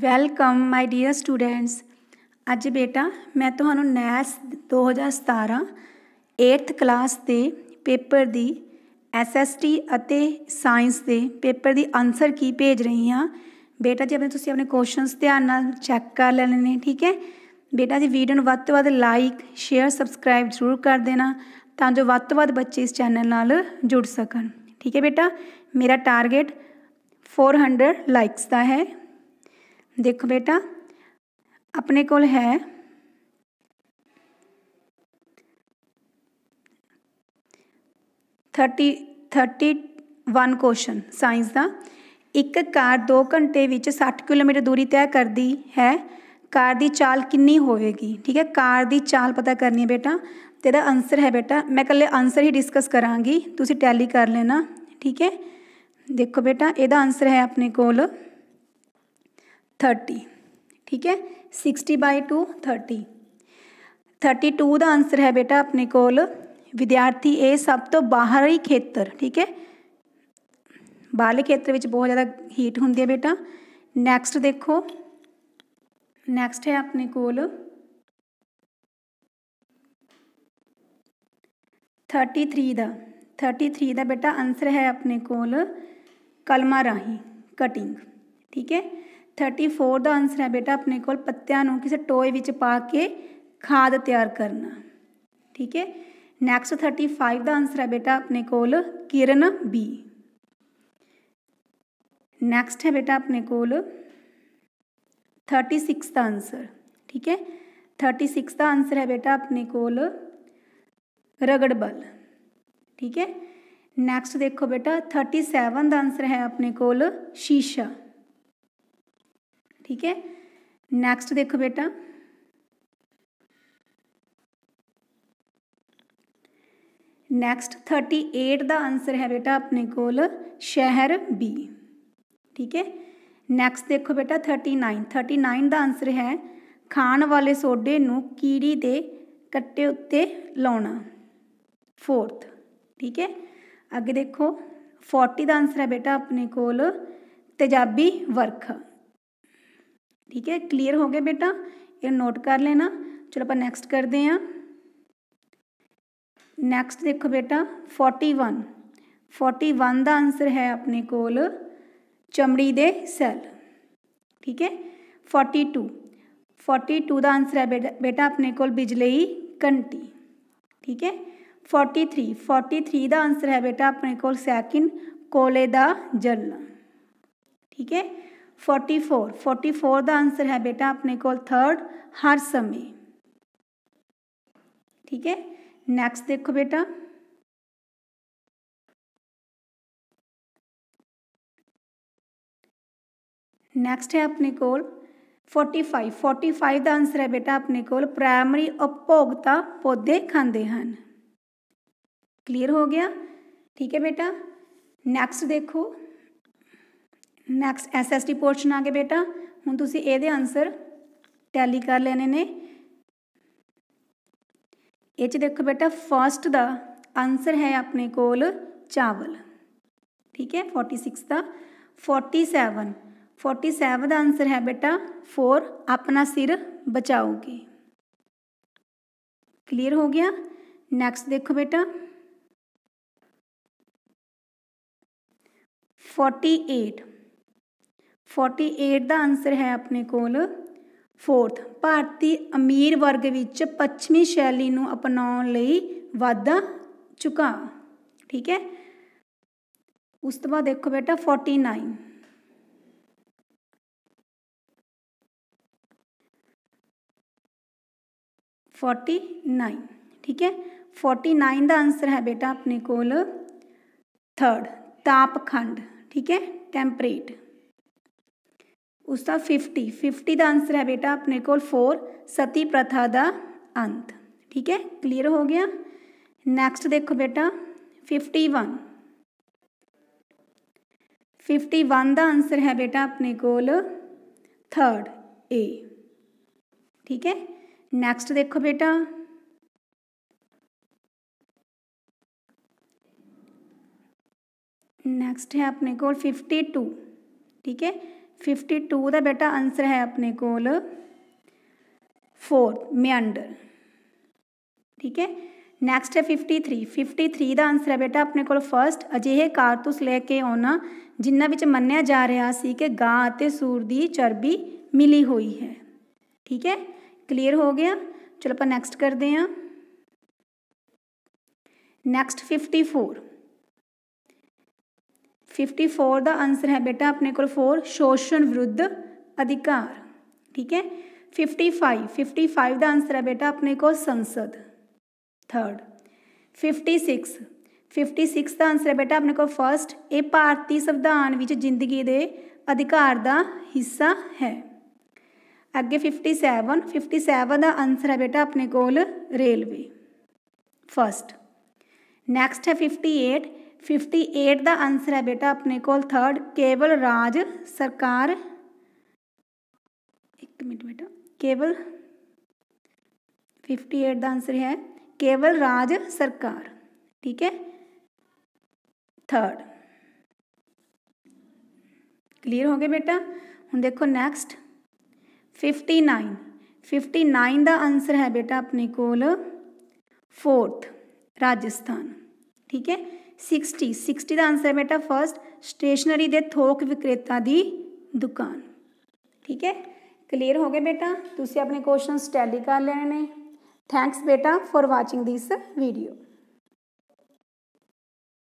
welcome my dear students ਅੱਜ ਬੇਟਾ ਮੈਂ ਤੁਹਾਨੂੰ ਨੈਸ 2017 8th ਕਲਾਸ ਦੇ ਪੇਪਰ ਦੀ SST ਅਤੇ ਸਾਇੰਸ ਦੇ ਪੇਪਰ ਦੀ ਆਨਸਰ ਕੀ ਭੇਜ ਰਹੀ ਹਾਂ ਬੇਟਾ ਜੀ ਆਪਣੇ ਤੁਸੀਂ ਆਪਣੇ ਕੁਐਸਚਨਸ ਧਿਆਨ ਨਾਲ ਚੈੱਕ ਕਰ ਲੈਣੇ ਨੇ ਠੀਕ ਹੈ ਬੇਟਾ ਜੀ ਵੀਡੀਓ ਨੂੰ ਵੱਧ ਤੋਂ ਵੱਧ ਲਾਈਕ ਸ਼ੇਅਰ ਸਬਸਕ੍ਰਾਈਬ ਜ਼ਰੂਰ ਕਰ ਦੇਣਾ ਤਾਂ ਜੋ ਵੱਧ ਤੋਂ ਵੱਧ ਬੱਚੇ ਇਸ ਚੈਨਲ ਨਾਲ ਜੁੜ ਸਕਣ ਠੀਕ ਹੈ ਬੇਟਾ ਮੇਰਾ ਟਾਰਗੇਟ 400 ਲਾਈਕਸ ਦਾ ਹੈ ਦੇਖ ਬੇਟਾ ਆਪਣੇ ਕੋਲ ਹੈ thirty thirty one question science ਦਾ ਇੱਕ ਕਾਰ 2 ਘੰਟੇ ਵਿੱਚ 60 ਕਿਲੋਮੀਟਰ ਦੂਰੀ ਤੈਅ ਕਰਦੀ ਹੈ ਕਾਰ ਦੀ ਚਾਲ ਕਿੰਨੀ ਹੋਵੇਗੀ ਠੀਕ ਹੈ ਕਾਰ ਦੀ ਚਾਲ ਪਤਾ ਕਰਨੀ ਹੈ ਬੇਟਾ ਤੇਰਾ ਆਨਸਰ ਹੈ ਬੇਟਾ ਮੈਂ ਕੱਲੇ ਆਨਸਰ ਹੀ ਡਿਸਕਸ ਕਰਾਂਗੀ ਤੁਸੀਂ ਟੈਲੀ ਕਰ ਲੈਣਾ ਠੀਕ ਹੈ ਦੇਖੋ ਬੇਟਾ ਇਹਦਾ ਆਨਸਰ ਹੈ ਆਪਣੇ ਕੋਲ थर्टी ठीक है sixty by two thirty thirty two का आंसर है बेटा अपने को विद्यार्थी ए सब तो बाहरी खेत्र ठीक है बाले खेत्र बहुत ज़्यादा हीट होंगी है बेटा नैक्सट देखो नैक्सट है अपने कोल थर्टी थ्री का थर्टी थ्री का बेटा आंसर है अपने कोल कलमा राही कटिंग ठीक है थर्टी फोर का आंसर है बेटा अपने को पत्तियां किसी टोए ਟੋਏ ਵਿੱਚ ਪਾ ਕੇ ਖਾਦ ਤਿਆਰ ਕਰਨਾ ਠੀਕ ਹੈ ਨੈਕਸਟ 35 ਦਾ ਆਨਸਰ ਹੈ ਬੇਟਾ ਆਪਣੇ ਕੋਲ ਕਿਰਨ ਬੀ है बेटा अपने को थर्टी सिक्स का आंसर ठीक है थर्टी सिक्स का आंसर है बेटा अपने को रगड़ बल ठीक है नैक्सट देखो बेटा थर्टी सैवन का आंसर है अपने को शीशा ਠੀਕ ਹੈ ਨੈਕਸਟ ਦੇਖੋ ਬੇਟਾ ਨੈਕਸਟ 38 ਦਾ ਆਨਸਰ ਹੈ ਬੇਟਾ ਆਪਣੇ ਕੋਲ ਸ਼ਹਿਰ ਬੀ ਠੀਕ ਹੈ ਨੈਕਸਟ ਦੇਖੋ ਬੇਟਾ 39 39 ਦਾ ਆਨਸਰ ਹੈ ਖਾਣ ਵਾਲੇ ਸੋਡੇ ਨੂੰ ਕੀੜੀ ਦੇ ਕੱਟੇ ਉੱਤੇ ਲਾਉਣਾ ਫੋਰਥ ਠੀਕ ਹੈ ਅੱਗੇ ਦੇਖੋ 40 ਦਾ ਆਨਸਰ ਹੈ ਬੇਟਾ ਆਪਣੇ ਕੋਲ ਤੇਜ਼ਾਬੀ ਵਰਖਾ ठीक है क्लियर हो गया बेटा ये नोट कर लेना चलो अपन नेक्स्ट कर हैं नेक्स्ट देखो बेटा फोर्टी वन फोर्टी वन का आंसर है अपने कोल चमड़ी दे सेल ठीक है फोर्टी टू फोर्टी टू का आंसर है बेटा बेटा अपने को बिजली घंटी ठीक है फोर्टी थ्री फोर्टी थ्री का आंसर है बेटा अपने को सैकिन कोले का जल ठीक है फोर्टी फोर फोर्टी फोर का आंसर है बेटा अपने को थर्ड हर समय ठीक है नेक्स्ट देखो बेटा नेक्स्ट है अपने को फोर्टी फाइव फोर्टी फाइव का आंसर है बेटा अपने को प्रायमरी उपभोगता पौधे खाते हैं क्लियर हो गया ठीक है बेटा नेक्स्ट देखो next S S T portion आ गए बेटा हूँ तुम ये आंसर टैली कर लेने ने इस देखो बेटा फस्ट का आंसर है अपने कोल चावल ठीक है फोर्टी सिक्स का फोर्टी सैवन फोर्टी सैवन का आंसर है बेटा फोर अपना सिर बचाओगे क्लीयर हो गया नैक्सट देखो बेटा फोर्टी एट ਫੋਰਟੀ 48 ਦਾ ਆਨਸਰ ਹੈ ਆਪਣੇ ਕੋਲ ਫੋਰਥ ਭਾਰਤੀ ਅਮੀਰ ਵਰਗ ਵਿੱਚ ਪੱਛਮੀ ਸ਼ੈਲੀ ਨੂੰ ਅਪਣਾਉਣ ਲਈ ਵਾਧਾ ਚੁਕਾ ਠੀਕ ਹੈ ਉਸ ਤੋਂ ਬਾਅਦ ਦੇਖੋ ਬੇਟਾ 49 49 ठीक है 49 ਦਾ ਆਨਸਰ ਹੈ ਬੇਟਾ ਆਪਣੇ ਕੋਲ ਥਰਡ ਤਾਪਖੰਡ ਠੀਕ ਹੈ ਟੈਂਪਰੇਟ उसका फिफ्टी फिफ्टी का आंसर है बेटा अपने को फोर सती प्रथा का अंत ठीक है क्लीयर हो गया नैक्सट देखो बेटा फिफ्टी वन फिफ्टी वन का आंसर है बेटा अपने को थर्ड ए ठीक है नैक्सट देखो बेटा नैक्सट है अपने को फिफ्टी टू ठीक है 52 ਦਾ ਬੇਟਾ ਆਨਸਰ ਹੈ ਆਪਣੇ ਕੋਲ 4 ਮਿਆਂਡਰ ਠੀਕ ਹੈ ਨੈਕਸਟ ਹੈ 53 53 ਦਾ ਆਨਸਰ ਹੈ ਬੇਟਾ ਆਪਣੇ ਕੋਲ ਫਰਸਟ ਅਜਿਹੇ ਕਾਰਤੂਸ ਲੈ ਕੇ ਆਉਣਾ ਜਿਨ੍ਹਾਂ ਵਿੱਚ ਮੰਨਿਆ ਜਾ ਰਿਹਾ ਸੀ ਕਿ ਗਾਂ ਅਤੇ ਸੂਰ ਦੀ ਚਰਬੀ ਮਿਲੀ ਹੋਈ ਹੈ ਠੀਕ ਹੈ ਕਲੀਅਰ ਹੋ ਗਿਆ ਚਲੋ ਆਪਾਂ ਨੈਕਸਟ ਕਰਦੇ ਹਾਂ ਨੈਕਸਟ 54 फिफ्टी फोर का आंसर है बेटा अपने को फोर शोषण विरुद्ध अधिकार ठीक है फिफ्टी फाइव फिफ्टी फाइव का आंसर है बेटा अपने को संसद third fifty six fifty six का आंसर है बेटा अपने को फस्ट ये भारतीय संविधान जिंदगी दे अधिकार का हिस्सा है अगे फिफ्टी सैवन फिफ्टी सैवन का आंसर है बेटा अपने कोल रेलवे फस्ट नैक्सट है फिफ्टी एट फिफ्टी एट का आंसर है बेटा अपने को थर्ड केवल राज सरकार एक मिनट बेटा केवल फिफ्टी एट का आंसर है केवल राज सरकार ठीक है थर्ड क्लियर हो गए बेटा हूँ देखो next fifty nine fifty nine का आंसर है बेटा अपने को फोर्थ राजस्थान ठीक है सिक्सटी सिक्सटी का आंसर है बेटा फर्स्ट स्टेशनरी दे थोक विक्रेता की दुकान ठीक है क्लीयर हो गए बेटा तुम अपने क्वेश्चन ਸਟੱਡੀ कर लेने थैंक्स बेटा फॉर वाचिंग दिस वीडियो